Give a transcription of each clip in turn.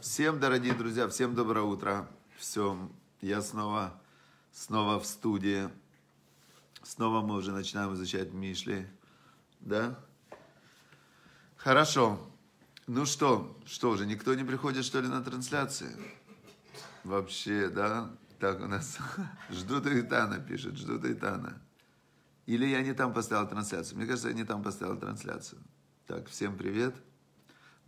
всем, дорогие друзья, всем доброе утро. Все, я снова, снова в студии. Снова мы уже начинаем изучать Мишли. Да? Хорошо. Ну что, что же, никто не приходит, что ли, на трансляции? Вообще, да? Так у нас ждут Итана, пишет, ждут Итана. Или я не там поставил трансляцию. Мне кажется, я не там поставил трансляцию. Так, всем привет. Привет.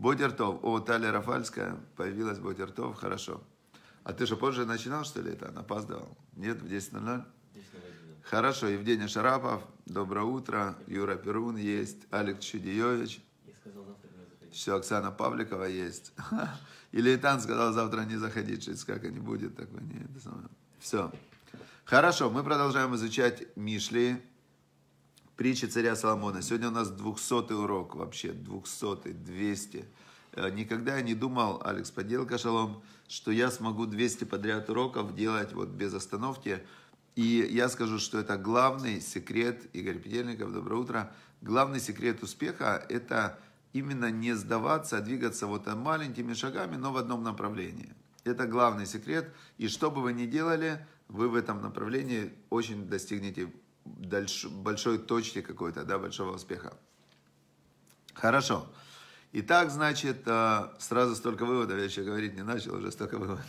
Бодертов. О, Таля Рафальская. Появилась Бодертов. Хорошо. А ты же позже начинал, что ли, это? Она опаздывал? Нет, в 10.00? 10 Хорошо. Евгений Шарапов. Доброе утро. Юра Перун есть. Алекс Чудиевич. Все, Оксана Павликова есть. Или Итан сказал, завтра не заходить, через как не будет. Такой, не, Все. Хорошо, мы продолжаем изучать Мишли. Притча царя Соломона. Сегодня у нас 200 урок вообще, 200, 200. Э, никогда я не думал, Алекс Поделка, шалом, что я смогу 200 подряд уроков делать вот без остановки. И я скажу, что это главный секрет, Игорь Петельников, доброе утро, главный секрет успеха – это именно не сдаваться, а двигаться вот э, маленькими шагами, но в одном направлении. Это главный секрет. И что бы вы ни делали, вы в этом направлении очень достигнете дальш, большой точки какой-то, да, большого успеха. Хорошо. Итак, значит, э, сразу столько выводов, я еще говорить не начал, уже столько выводов.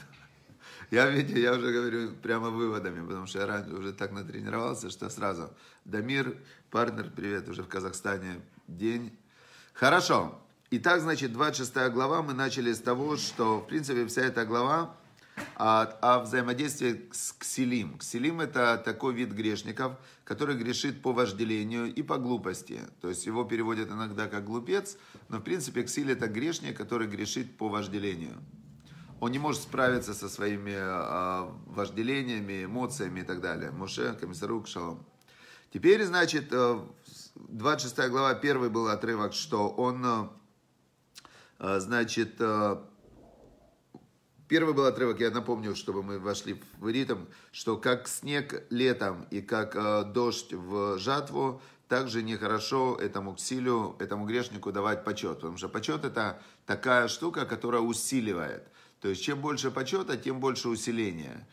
Я, видите, я уже говорю прямо выводами, потому что я раньше уже так натренировался, что сразу. Дамир, партнер, привет, уже в Казахстане день. Хорошо. Итак, значит, 26 глава мы начали с того, что, в принципе, вся эта глава, а, а взаимодействие с ксилим. Ксилим – это такой вид грешников, который грешит по вожделению и по глупости. То есть его переводят иногда как глупец, но в принципе ксиль – это грешник, который грешит по вожделению. Он не может справиться со своими э, вожделениями, эмоциями и так далее. Моше, комиссарук, шалом. Теперь, значит, 26 э, глава, первый был отрывок, что он, э, значит, э, Первый был отрывок, я напомню, чтобы мы вошли в ритм, что как снег летом и как э, дождь в жатву, также нехорошо этому ксилю, этому грешнику давать почет, потому что почет это такая штука, которая усиливает. То есть чем больше почета, тем больше усиления.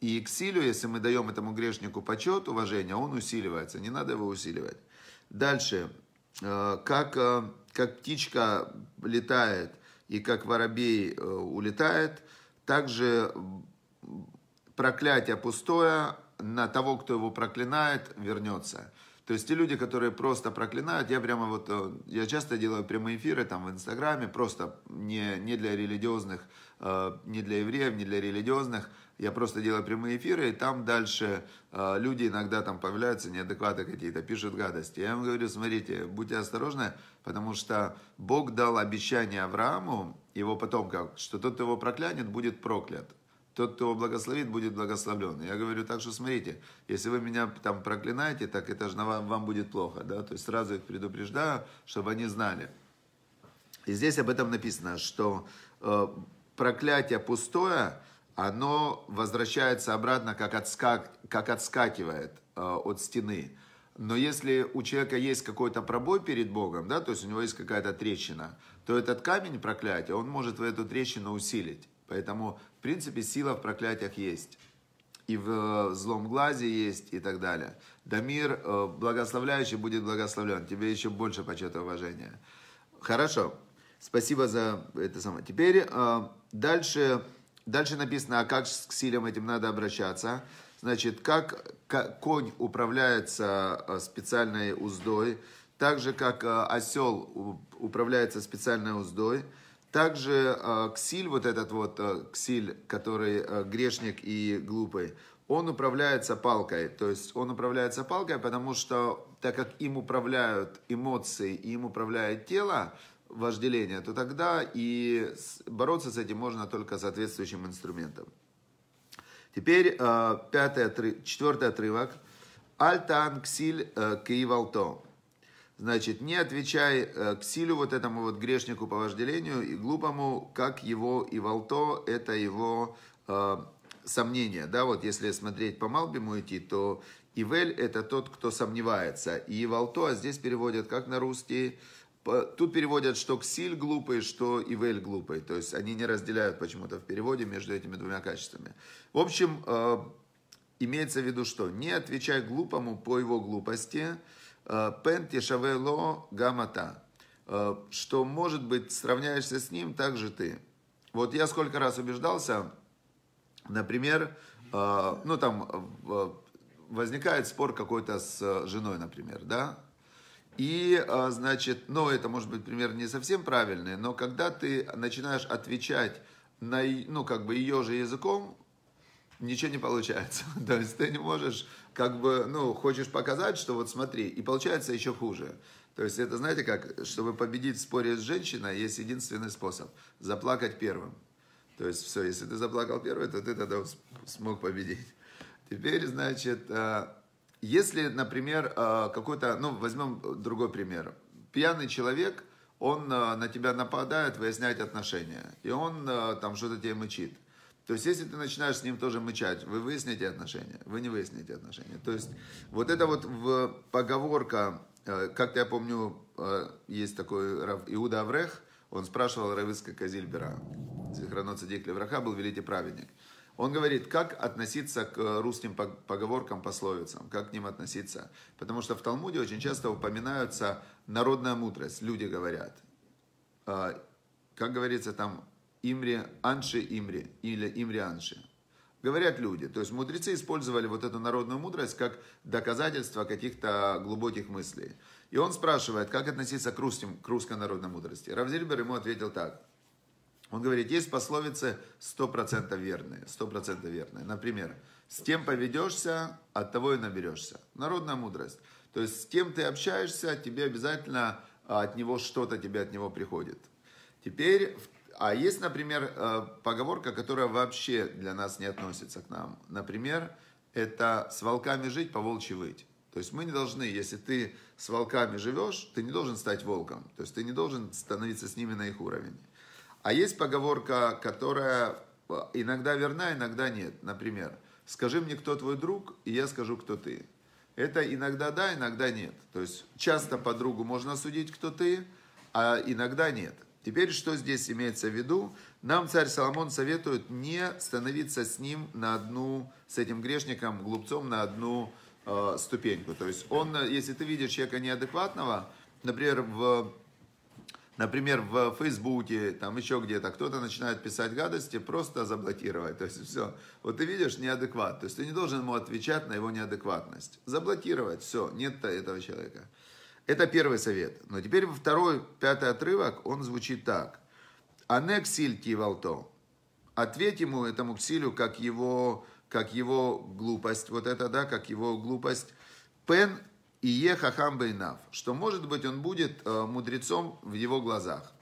И ксилю, если мы даем этому грешнику почет, уважение, он усиливается, не надо его усиливать. Дальше, э, как, э, как птичка летает и как воробей э, улетает – также проклятие пустое на того, кто его проклинает, вернется. То есть те люди, которые просто проклинают, я прямо вот, э, я часто делаю прямые эфиры там в Инстаграме, просто не, не для религиозных, э, не для евреев, не для религиозных, я просто делаю прямые эфиры, и там дальше э, люди иногда там появляются неадекваты какие-то, пишут гадости. Я им говорю, смотрите, будьте осторожны, потому что Бог дал обещание Аврааму, его потомков, что тот, кто его проклянет, будет проклят. Тот, кто его благословит, будет благословлен. Я говорю так, что смотрите, если вы меня там проклинаете, так это же вам, вам будет плохо. Да? То есть сразу их предупреждаю, чтобы они знали. И здесь об этом написано, что э, проклятие пустое, оно возвращается обратно, как, отскак, как отскакивает э, от стены. Но если у человека есть какой-то пробой перед Богом, да, то есть у него есть какая-то трещина, то этот камень проклятия, он может в эту трещину усилить. Поэтому, в принципе, сила в проклятиях есть. И в э, злом глазе есть, и так далее. Дамир, э, благословляющий, будет благословлен. Тебе еще больше почета и уважения. Хорошо. Спасибо за это самое. Теперь э, дальше, дальше написано, а как к силам этим надо обращаться. Значит, как конь управляется специальной уздой, так же как э, осел управляется специальной уздой, также э, ксиль, вот этот вот э, ксиль, который грешник и глупый, он управляется палкой. То есть он управляется палкой, потому что так как им управляют эмоции, им управляет тело, вожделение, то тогда и бороться с этим можно только соответствующим инструментом. Теперь пятый, четвертый отрывок. Альтан ксиль кивалто. Значит, не отвечай э, к силю вот этому вот грешнику по вожделению и глупому, как его и волто, это его э, сомнение. Да, вот если смотреть по Малбиму идти, то Ивель – это тот, кто сомневается. И волто, а здесь переводят как на русский, Тут переводят, что ксиль глупый, что ивель глупый. То есть они не разделяют почему-то в переводе между этими двумя качествами. В общем, э, имеется в виду, что не отвечай глупому по его глупости – Э, пен тешавело гамата. Э, что, может быть, сравняешься с ним, так же ты. Вот я сколько раз убеждался, например, э, ну там возникает спор какой-то с женой, например, да, и, значит, ну, это может быть пример не совсем правильный, но когда ты начинаешь отвечать на, ну, как бы ее же языком, ничего не получается. То есть ты не можешь, как бы, ну, хочешь показать, что вот смотри, и получается еще хуже. То есть это, знаете, как, чтобы победить в споре с женщиной, есть единственный способ – заплакать первым. То есть все, если ты заплакал первый, то ты тогда смог победить. Теперь, значит, э, если, например, э, какой-то, ну, возьмем другой пример. Пьяный человек, он э, на тебя нападает выяснять отношения, и он там что-то тебе мычит. То есть, если ты начинаешь с ним тоже мычать, вы выясните отношения, вы не выясните отношения. То есть, вот это вот в поговорка, э, как-то я помню, э, есть такой Иуда Аврех, он спрашивал Рависка Казильбера, Зихранот дикли враха, был великий праведник. Он говорит, как относиться к русским поговоркам, пословицам, как к ним относиться. Потому что в Талмуде очень часто упоминаются народная мудрость, люди говорят. Э, как говорится там, Имри Анши Имри или Имри Анши. Говорят люди, то есть мудрецы использовали вот эту народную мудрость как доказательство каких-то глубоких мыслей. И он спрашивает, как относиться к, русским, к русской народной мудрости. Равзильбер ему ответил так. Он говорит, есть пословицы 100% верные, 100% верные. Например, с кем поведешься, от того и наберешься. Народная мудрость. То есть с кем ты общаешься, тебе обязательно от него что-то, тебе от него приходит. Теперь а есть, например, э, поговорка, которая вообще для нас не относится к нам. Например, это «с волками жить, по волчьи выть». То есть мы не должны, если ты с волками живешь, ты не должен стать волком. То есть ты не должен становиться с ними на их уровень. А есть поговорка, которая э, иногда верна, иногда нет. Например, «скажи мне, кто твой друг, и я скажу, кто ты». Это иногда да, иногда нет. То есть часто по другу можно судить, кто ты, а иногда нет. Теперь, что здесь имеется в виду? Нам царь Соломон советует не становиться с ним на одну, с этим грешником, глупцом на одну э, ступеньку. То есть он, если ты видишь человека неадекватного, например, в Например, в Фейсбуке, там еще где-то, кто-то начинает писать гадости, просто заблокировать. То есть все. Вот ты видишь неадекват. То есть ты не должен ему отвечать на его неадекватность. Заблокировать, все, нет этого человека. Это первый совет. Но теперь второй, пятый отрывок, он звучит так. Анексиль кивалто. Ответь ему, этому ксилю, как его, как его глупость. Вот это, да, как его глупость. Пен и е хахам бейнав. Что, может быть, он будет э, мудрецом в его глазах.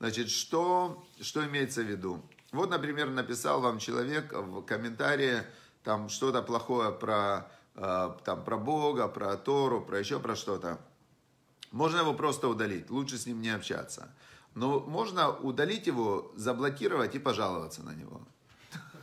Значит, что, что имеется в виду? Вот, например, написал вам человек в комментарии там что-то плохое про, э, там, про Бога, про Тору, про еще про что-то. Можно его просто удалить, лучше с ним не общаться. Но можно удалить его, заблокировать и пожаловаться на него.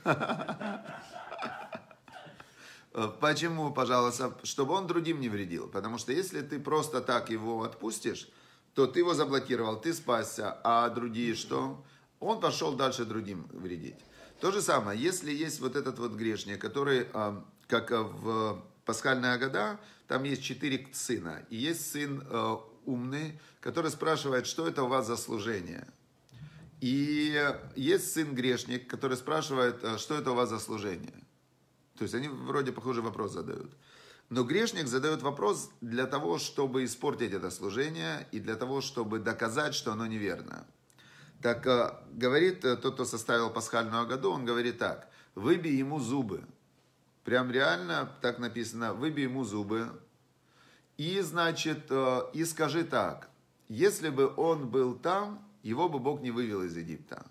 Почему, пожалуйста, чтобы он другим не вредил? Потому что если ты просто так его отпустишь, то ты его заблокировал, ты спасся, а другие что? Он пошел дальше другим вредить. То же самое, если есть вот этот вот грешник, который, а, как а, в пасхальная года, там есть четыре сына. И есть сын э, умный, который спрашивает, что это у вас за служение. И есть сын грешник, который спрашивает, э, что это у вас за служение. То есть они вроде похожий вопрос задают. Но грешник задает вопрос для того, чтобы испортить это служение и для того, чтобы доказать, что оно неверно. Так э, говорит э, тот, кто составил пасхальную году, он говорит так. Выбей ему зубы. Прям реально так написано, выбей ему зубы. И, значит, э, и скажи так, если бы он был там, его бы Бог не вывел из Египта.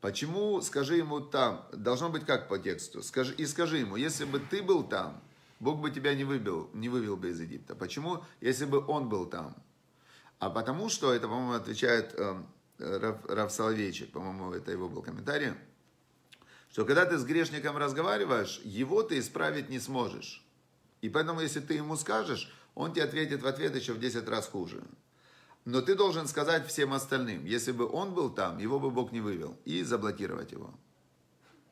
Почему, скажи ему там, должно быть как по тексту, скажи, и скажи ему, если бы ты был там, Бог бы тебя не выбил, не вывел бы из Египта. Почему, если бы он был там? А потому что, это, по-моему, отвечает э, Раф, Раф Соловейчик, по-моему, это его был комментарий, что когда ты с грешником разговариваешь, его ты исправить не сможешь. И поэтому, если ты ему скажешь, он тебе ответит в ответ еще в 10 раз хуже. Но ты должен сказать всем остальным, если бы он был там, его бы Бог не вывел, и заблокировать его.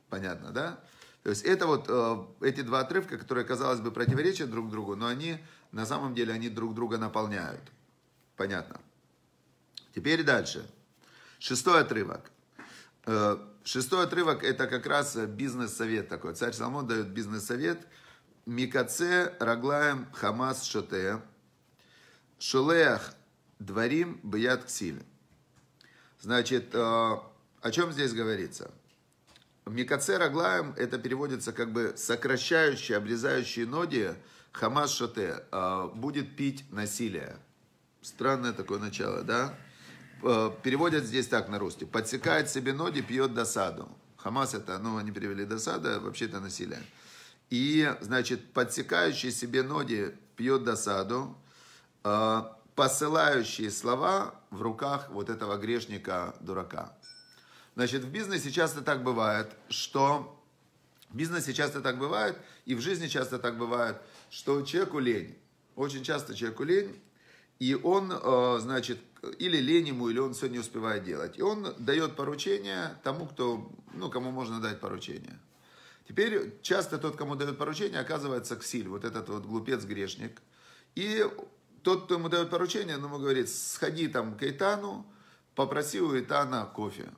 Понятно, да? То есть это вот э, эти два отрывка, которые, казалось бы, противоречат друг другу, но они, на самом деле, они друг друга наполняют. Понятно. Теперь дальше. Шестой отрывок. Э, Шестой отрывок – это как раз э, бизнес-совет такой. Царь Соломон дает бизнес-совет. Микаце раглаем хамас шоте, шулеях дворим бьят ксиле. Значит, э, о чем здесь говорится? Микаце раглаем – это переводится как бы сокращающие, обрезающие ноги, хамас шоте, э, будет пить насилие. Странное такое начало, да? Да. Э, переводят здесь так на русский. Подсекает себе ноги, пьет досаду. Хамас это, ну, они перевели досада, вообще-то насилие. И, значит, подсекающий себе ноги пьет досаду, э, посылающие слова в руках вот этого грешника-дурака. Значит, в бизнесе часто так бывает, что... В бизнесе часто так бывает, и в жизни часто так бывает, что человеку лень. Очень часто человеку лень, и он, э, значит, или лень ему, или он все не успевает делать. И он дает поручение тому, кто, ну, кому можно дать поручение. Теперь часто тот, кому дают поручение, оказывается ксиль, вот этот вот глупец-грешник. И тот, кто ему дает поручение, ну, ему говорит, сходи там к Эйтану, попроси у Эйтана кофе.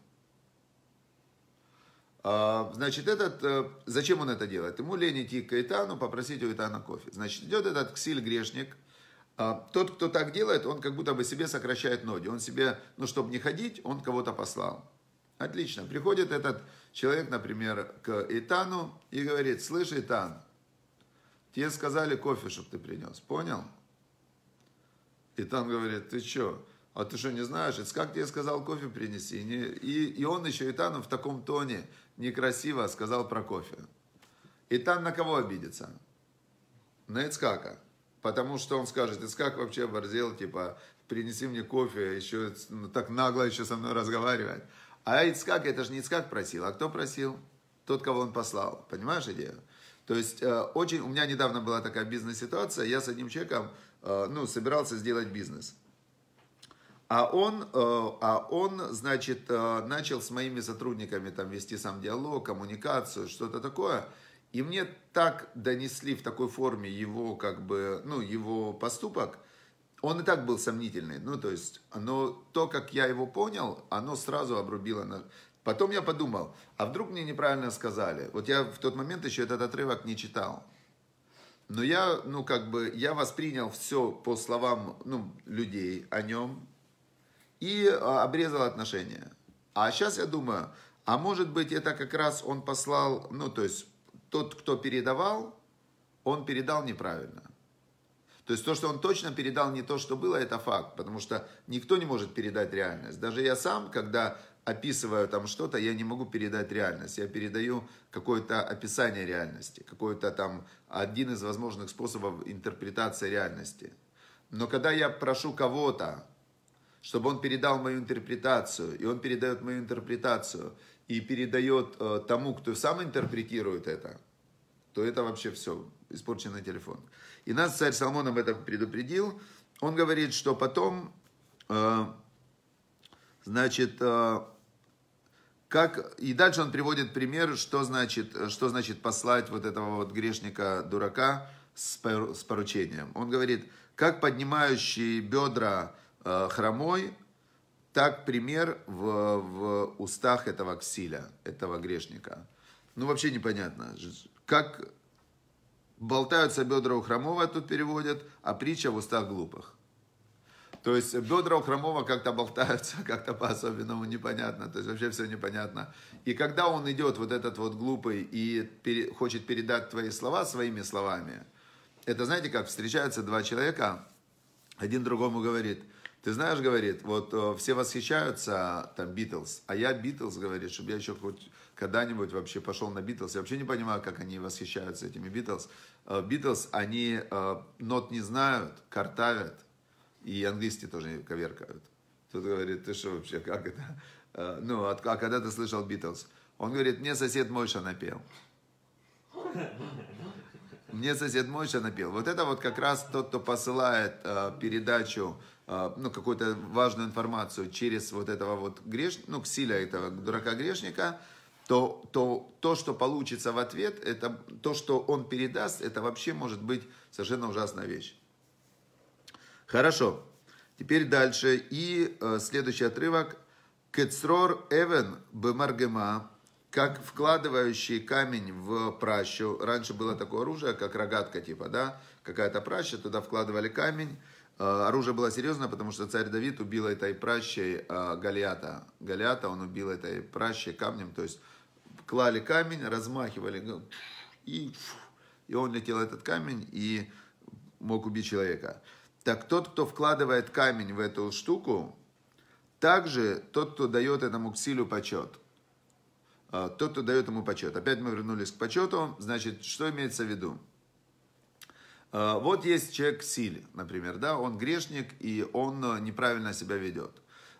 А, значит, этот, э, зачем он это делает? Ему лень идти к Эйтану, попросить у Эйтана кофе. Значит, идет этот ксиль-грешник – а тот, кто так делает, он как будто бы себе сокращает ноги. Он себе, ну, чтобы не ходить, он кого-то послал. Отлично. Приходит этот человек, например, к Итану и говорит, слышь, Итан, тебе сказали кофе, чтобы ты принес. Понял? Итан говорит, ты что? А ты что, не знаешь? Это как тебе сказал кофе принеси? И, и, и он еще Итану в таком тоне некрасиво сказал про кофе. Итан на кого обидится? На Ицкака. Потому что он скажет, Искак вообще оборзел, типа, принеси мне кофе, еще ну, так нагло еще со мной разговаривает. А Ицкак, это же не Ицкак просил, а кто просил? Тот, кого он послал. Понимаешь идею? То есть э, очень, у меня недавно была такая бизнес-ситуация, я с одним человеком, э, ну, собирался сделать бизнес. А он, э, а он, значит, э, начал с моими сотрудниками там вести сам диалог, коммуникацию, что-то такое – и мне так донесли в такой форме его, как бы, ну, его поступок, он и так был сомнительный. Ну, то есть, но то, как я его понял, оно сразу обрубило. На... Потом я подумал, а вдруг мне неправильно сказали? Вот я в тот момент еще этот отрывок не читал. Но я, ну, как бы, я воспринял все по словам, ну, людей о нем и а, обрезал отношения. А сейчас я думаю, а может быть, это как раз он послал, ну, то есть, тот, кто передавал, он передал неправильно. То есть то, что он точно передал не то, что было, это факт, потому что никто не может передать реальность. Даже я сам, когда описываю там что-то, я не могу передать реальность. Я передаю какое-то описание реальности, какой-то там один из возможных способов интерпретации реальности. Но когда я прошу кого-то, чтобы он передал мою интерпретацию, и он передает мою интерпретацию, и передает э, тому, кто сам интерпретирует это, то это вообще все, испорченный телефон. И нас царь Соломон об этом предупредил. Он говорит, что потом, э, значит, э, как, и дальше он приводит пример, что значит, что значит послать вот этого вот грешника-дурака с, поручением. Он говорит, как поднимающий бедра хромой так пример в, в устах этого ксиля, этого грешника. Ну, вообще непонятно, как болтаются бедра у хромого, тут переводят, а притча в устах глупых. То есть бедра у хромого как-то болтаются, как-то по-особенному непонятно, то есть вообще все непонятно. И когда он идет, вот этот вот глупый, и пере, хочет передать твои слова своими словами, это знаете, как встречаются два человека, один другому говорит – ты знаешь, говорит, вот э, все восхищаются там Битлз, а я Битлз, говорит, чтобы я еще хоть когда-нибудь вообще пошел на Битлз. Я вообще не понимаю, как они восхищаются этими Битлз. Э, Битлз, они э, нот не знают, картавят, и английские тоже коверкают. Тут говорит, ты что вообще, как это? Ну, а, а когда ты слышал Битлз? Он говорит, мне сосед Мойша напел. Мне сосед Мойша напел. Вот это вот как раз тот, кто посылает передачу Э, ну, какую-то важную информацию через вот этого вот греш... ну, ксиля этого дурака-грешника, то, то то, что получится в ответ, это то, что он передаст, это вообще может быть совершенно ужасная вещь. Хорошо. Теперь дальше. И э, следующий отрывок. Кецрор Эвен Бемаргема, как вкладывающий камень в пращу. Раньше было такое оружие, как рогатка типа, да? Какая-то праща, туда вкладывали камень. Э, оружие было серьезное, потому что царь Давид убил этой пращей э, Галиата. Галиата он убил этой пращей камнем, то есть клали камень, размахивали, и, и он летел этот камень и мог убить человека. Так тот, кто вкладывает камень в эту штуку, также тот, кто дает этому ксилю почет. Э, тот, кто дает ему почет. Опять мы вернулись к почету. Значит, что имеется в виду? Э, вот есть человек в силе, например, да, он грешник, и он э, неправильно себя ведет.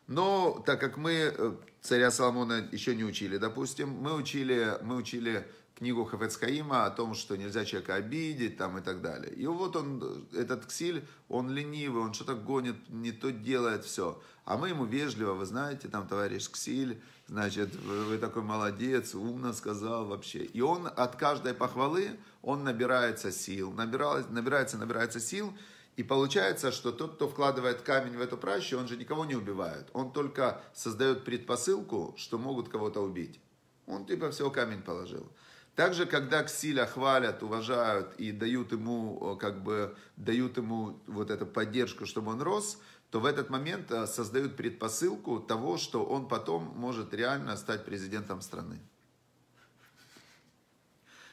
Но так как мы э, царя Соломона еще не учили, допустим, мы учили, мы учили книгу Хафецкаима о том, что нельзя человека обидеть там и так далее. И вот он, этот ксиль, он ленивый, он что-то гонит, не то делает, все. А мы ему вежливо, вы знаете, там товарищ ксиль, значит, вы такой молодец, умно сказал вообще. И он от каждой похвалы, он набирается сил, набирается, набирается, набирается сил, и получается, что тот, кто вкладывает камень в эту пращу, он же никого не убивает. Он только создает предпосылку, что могут кого-то убить. Он типа всего камень положил. Также, когда Ксиля хвалят, уважают и дают ему, э, как бы, дают ему вот эту поддержку, чтобы он рос, то в этот момент э, создают предпосылку того, что он потом может реально стать президентом страны.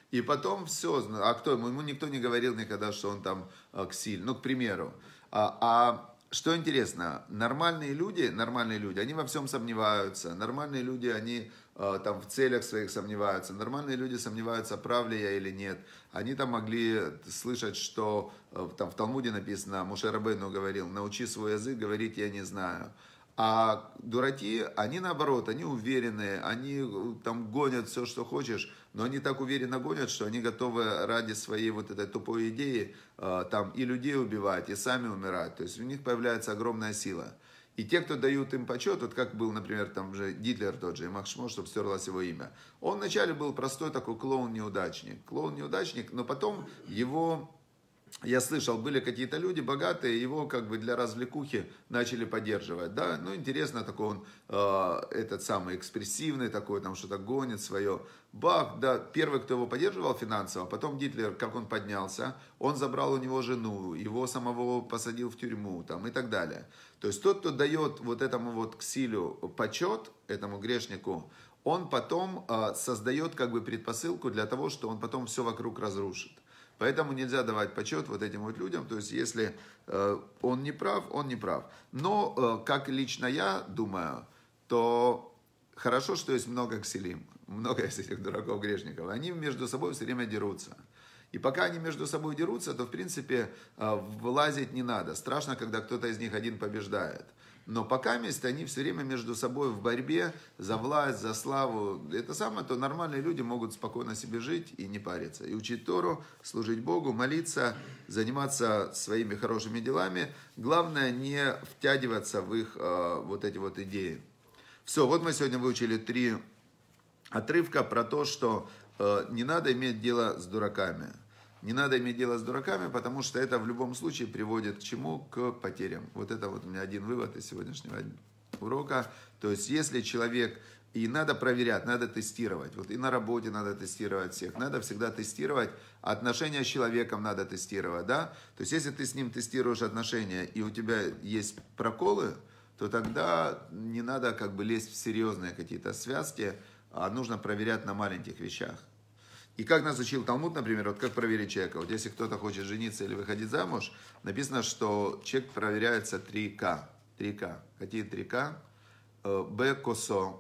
И потом все, а кто ему? Ему никто не говорил никогда, что он там э, к силе, ну, к примеру. А, а что интересно, нормальные люди, нормальные люди, они во всем сомневаются. Нормальные люди, они э, там в целях своих сомневаются. Нормальные люди сомневаются, прав ли я или нет. Они там могли слышать, что э, там в Талмуде написано, Мушарабейну говорил, научи свой язык говорить я не знаю. А дураки, они наоборот, они уверенные, они э, там гонят все, что хочешь, но они так уверенно гонят, что они готовы ради своей вот этой тупой идеи э, там и людей убивать, и сами умирать. То есть у них появляется огромная сила. И те, кто дают им почет, вот как был, например, там же Гитлер тот же, и Махшмо, чтобы стерлось его имя. Он вначале был простой такой клоун-неудачник. Клоун-неудачник, но потом его я слышал, были какие-то люди богатые, его как бы для развлекухи начали поддерживать, да, ну, интересно, такой он, э, этот самый экспрессивный такой, там что-то гонит свое, бах, да, первый, кто его поддерживал финансово, потом Гитлер, как он поднялся, он забрал у него жену, его самого посадил в тюрьму, там, и так далее, то есть тот, кто дает вот этому вот ксилю почет, этому грешнику, он потом э, создает как бы предпосылку для того, что он потом все вокруг разрушит. Поэтому нельзя давать почет вот этим вот людям. То есть, если э, он не прав, он не прав. Но, э, как лично я думаю, то хорошо, что есть много кселим, много из этих дураков грешников. Они между собой все время дерутся. И пока они между собой дерутся, то, в принципе, э, вылазить не надо. Страшно, когда кто-то из них один побеждает но пока мест они все время между собой в борьбе за власть, за славу. Это самое, то нормальные люди могут спокойно себе жить и не париться. И учить Тору, служить Богу, молиться, заниматься своими хорошими делами. Главное не втягиваться в их э, вот эти вот идеи. Все, вот мы сегодня выучили три отрывка про то, что э, не надо иметь дело с дураками. Не надо иметь дело с дураками, потому что это в любом случае приводит к чему? К потерям. Вот это вот у меня один вывод из сегодняшнего урока. То есть, если человек и надо проверять, надо тестировать. Вот и на работе надо тестировать всех. Надо всегда тестировать. Отношения с человеком надо тестировать, да? То есть, если ты с ним тестируешь отношения, и у тебя есть проколы, то тогда не надо как бы лезть в серьезные какие-то связки, а нужно проверять на маленьких вещах. И как нас учил Талмуд, например, вот как проверить человека. Вот если кто-то хочет жениться или выходить замуж, написано, что человек проверяется 3К. 3К. Какие 3К? Э, Б. Косо.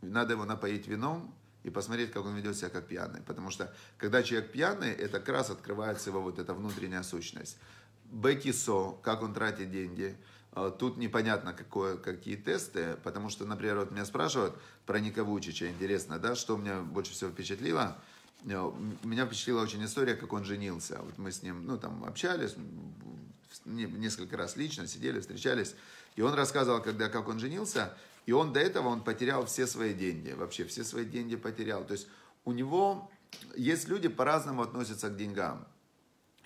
Надо его напоить вином и посмотреть, как он ведет себя как пьяный. Потому что, когда человек пьяный, это как раз открывается его вот эта внутренняя сущность. Б. Кисо. Как он тратит деньги. Э, тут непонятно, какое, какие тесты, потому что, например, вот меня спрашивают про Никовучича, интересно, да, что меня больше всего впечатлило – Э, меня впечатлила очень история, как он женился. Вот мы с ним, ну, там, общались, несколько раз лично сидели, встречались. И он рассказывал, когда, как он женился, и он до этого, он потерял все свои деньги, вообще все свои деньги потерял. То есть у него есть люди по-разному относятся к деньгам.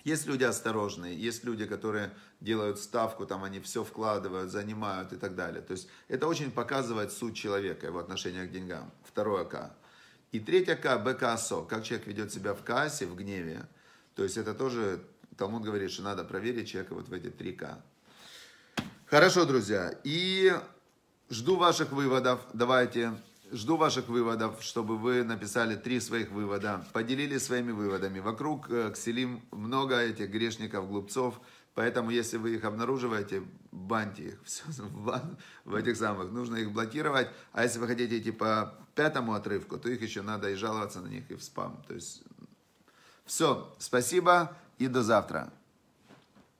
Есть люди осторожные, есть люди, которые делают ставку, там они все вкладывают, занимают и так далее. То есть это очень показывает суть человека, его отношение к деньгам. Второе К. И третья К, БКСО, как человек ведет себя в кассе, в гневе. То есть это тоже, Талмуд говорит, что надо проверить человека вот в эти три К. Хорошо, друзья, и жду ваших выводов. Давайте, жду ваших выводов, чтобы вы написали три своих вывода, поделились своими выводами. Вокруг, э, Кселим много этих грешников, глупцов – Поэтому, если вы их обнаруживаете, баньте их все, в, в этих самых. Нужно их блокировать. А если вы хотите идти по пятому отрывку, то их еще надо и жаловаться на них, и в спам. То есть все. Спасибо и до завтра.